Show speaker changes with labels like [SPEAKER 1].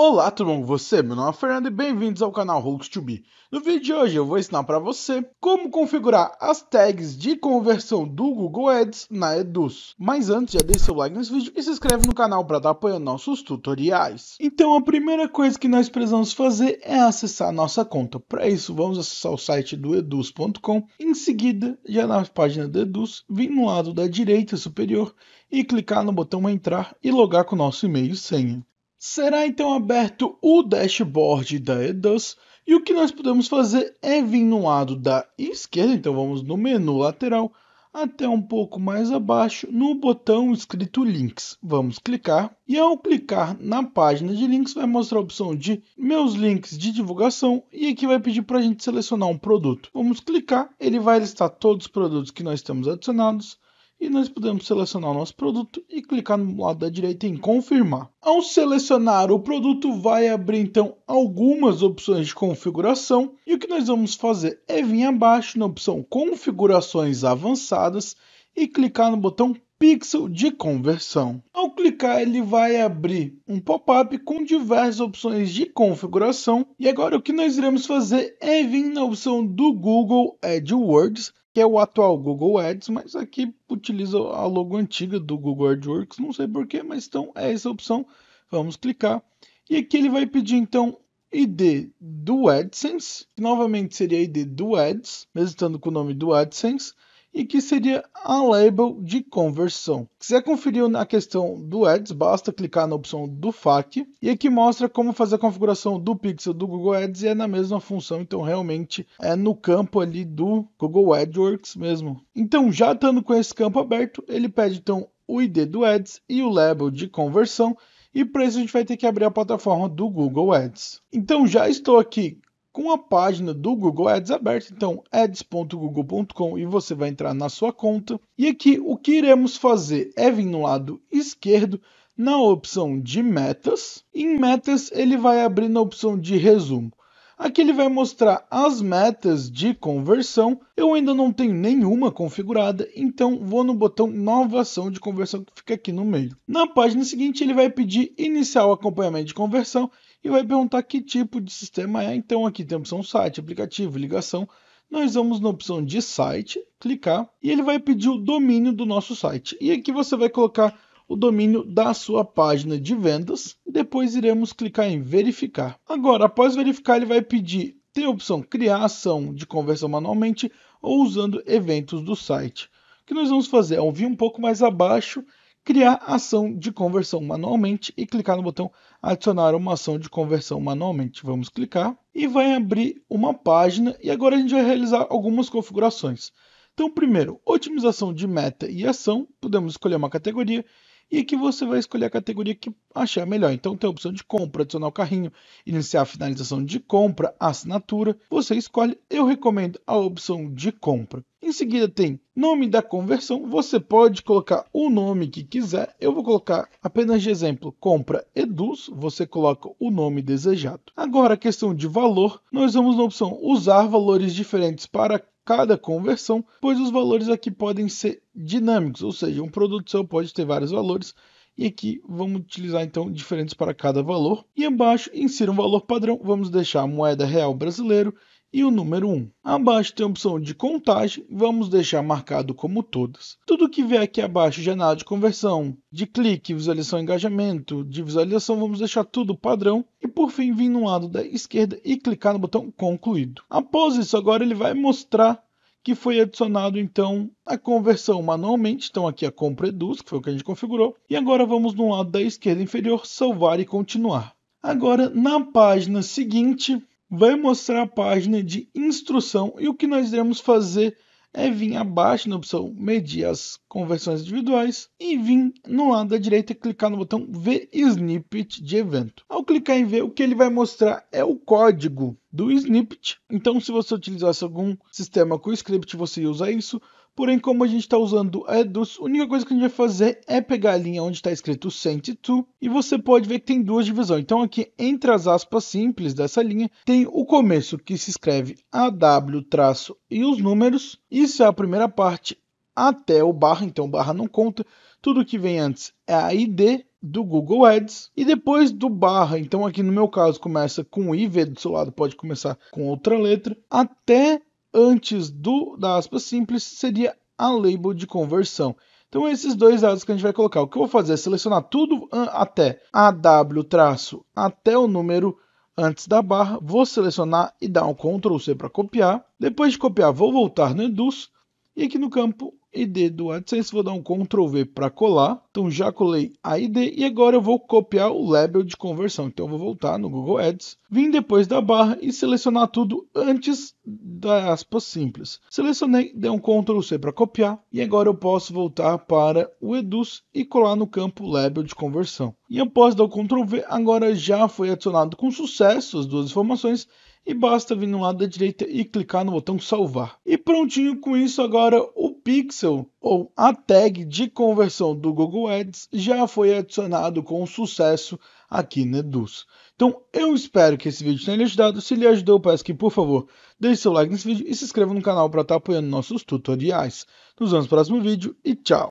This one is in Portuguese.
[SPEAKER 1] Olá tudo bom com você? Meu nome é Fernando e bem-vindos ao canal Hulks 2 b No vídeo de hoje eu vou ensinar para você como configurar as tags de conversão do Google Ads na Eduz. Mas antes já deixa seu like nesse vídeo e se inscreve no canal para estar apoiando nossos tutoriais. Então a primeira coisa que nós precisamos fazer é acessar nossa conta. Para isso vamos acessar o site do eduz.com. Em seguida, já na página do Eduz, vir no lado da direita superior e clicar no botão entrar e logar com o nosso e-mail e senha. Será então aberto o dashboard da EDUS e o que nós podemos fazer é vir no lado da esquerda, então vamos no menu lateral até um pouco mais abaixo no botão escrito links. Vamos clicar e ao clicar na página de links vai mostrar a opção de meus links de divulgação e aqui vai pedir para a gente selecionar um produto. Vamos clicar, ele vai listar todos os produtos que nós temos adicionados e nós podemos selecionar o nosso produto e clicar no lado da direita em confirmar. Ao selecionar o produto, vai abrir então algumas opções de configuração e o que nós vamos fazer é vir abaixo na opção configurações avançadas e clicar no botão pixel de conversão. Ao clicar, ele vai abrir um pop-up com diversas opções de configuração. E agora o que nós iremos fazer é vir na opção do Google AdWords que é o atual Google Ads, mas aqui utiliza a logo antiga do Google AdWords, não sei porquê, mas então é essa opção. Vamos clicar. E aqui ele vai pedir então ID do AdSense, que novamente seria ID do Ads, mesmo estando com o nome do AdSense e que seria a label de conversão. Se quiser conferir na questão do Ads, basta clicar na opção do FAQ e aqui mostra como fazer a configuração do pixel do Google Ads e é na mesma função, então realmente é no campo ali do Google AdWords mesmo. Então já estando com esse campo aberto, ele pede então o ID do Ads e o label de conversão e para isso a gente vai ter que abrir a plataforma do Google Ads. Então já estou aqui com a página do Google Ads aberta, então ads.google.com e você vai entrar na sua conta. E aqui o que iremos fazer é vir no lado esquerdo na opção de metas. Em metas ele vai abrir na opção de resumo. Aqui ele vai mostrar as metas de conversão. Eu ainda não tenho nenhuma configurada, então vou no botão Nova Ação de Conversão que fica aqui no meio. Na página seguinte, ele vai pedir Iniciar o acompanhamento de conversão e vai perguntar que tipo de sistema é. Então aqui tem a opção site, aplicativo, ligação. Nós vamos na opção de site, clicar e ele vai pedir o domínio do nosso site. E aqui você vai colocar o domínio da sua página de vendas depois iremos clicar em verificar. Agora, após verificar, ele vai pedir ter a opção criar ação de conversão manualmente ou usando eventos do site. O que nós vamos fazer é ouvir um pouco mais abaixo, criar ação de conversão manualmente e clicar no botão adicionar uma ação de conversão manualmente. Vamos clicar e vai abrir uma página e agora a gente vai realizar algumas configurações. Então, primeiro, otimização de meta e ação, podemos escolher uma categoria e aqui você vai escolher a categoria que achar melhor. Então tem a opção de compra, adicionar o carrinho, iniciar a finalização de compra, assinatura. Você escolhe, eu recomendo a opção de compra. Em seguida tem nome da conversão. Você pode colocar o nome que quiser. Eu vou colocar apenas de exemplo compra eduz. Você coloca o nome desejado. Agora a questão de valor. Nós vamos na opção usar valores diferentes para cada conversão, pois os valores aqui podem ser dinâmicos, ou seja, um produto seu pode ter vários valores e aqui vamos utilizar então diferentes para cada valor. E embaixo, insira um valor padrão, vamos deixar a moeda real brasileiro e o número 1. Abaixo tem a opção de contagem, vamos deixar marcado como todas. Tudo que vier aqui abaixo, janela é de conversão, de clique, visualização engajamento, de visualização, vamos deixar tudo padrão. E por fim, vir no lado da esquerda e clicar no botão concluído. Após isso, agora ele vai mostrar que foi adicionado então a conversão manualmente, então aqui a compra eduz, que foi o que a gente configurou, e agora vamos no lado da esquerda inferior, salvar e continuar. Agora, na página seguinte, vai mostrar a página de instrução e o que nós iremos fazer é vir abaixo na opção medir as conversões individuais e vir no lado da direita clicar no botão ver snippet de evento. Ao clicar em ver, o que ele vai mostrar é o código do snippet. Então, se você utilizasse algum sistema com script, você usa isso. Porém, como a gente está usando Edus, a única coisa que a gente vai fazer é pegar a linha onde está escrito 102 e você pode ver que tem duas divisões. Então, aqui entre as aspas simples dessa linha, tem o começo que se escreve AW traço e os números. Isso é a primeira parte até o barra, então o barra não conta. Tudo que vem antes é a ID do Google Ads e depois do barra, então aqui no meu caso começa com o IV do seu lado, pode começar com outra letra, até antes do da aspa simples seria a label de conversão. Então, esses dois dados que a gente vai colocar. O que eu vou fazer é selecionar tudo ah, até AW traço até o número antes da barra. Vou selecionar e dar um Ctrl C para copiar. Depois de copiar, vou voltar no Edus. e aqui no campo ID do AdSense, vou dar um Ctrl V para colar. Então já colei a ID e agora eu vou copiar o label de conversão. Então eu vou voltar no Google Ads, vim depois da barra e selecionar tudo antes da aspa simples. Selecionei, dei um Ctrl C para copiar e agora eu posso voltar para o Eduz e colar no campo label de conversão. E após dar o Ctrl V, agora já foi adicionado com sucesso as duas informações e basta vir no lado da direita e clicar no botão salvar. E prontinho com isso agora o pixel ou a tag de conversão do Google Ads já foi adicionado com sucesso aqui na Eduz. Então eu espero que esse vídeo tenha lhe ajudado. Se lhe ajudou, eu peço que por favor deixe seu like nesse vídeo e se inscreva no canal para estar tá apoiando nossos tutoriais. Nos vemos no próximo vídeo e tchau!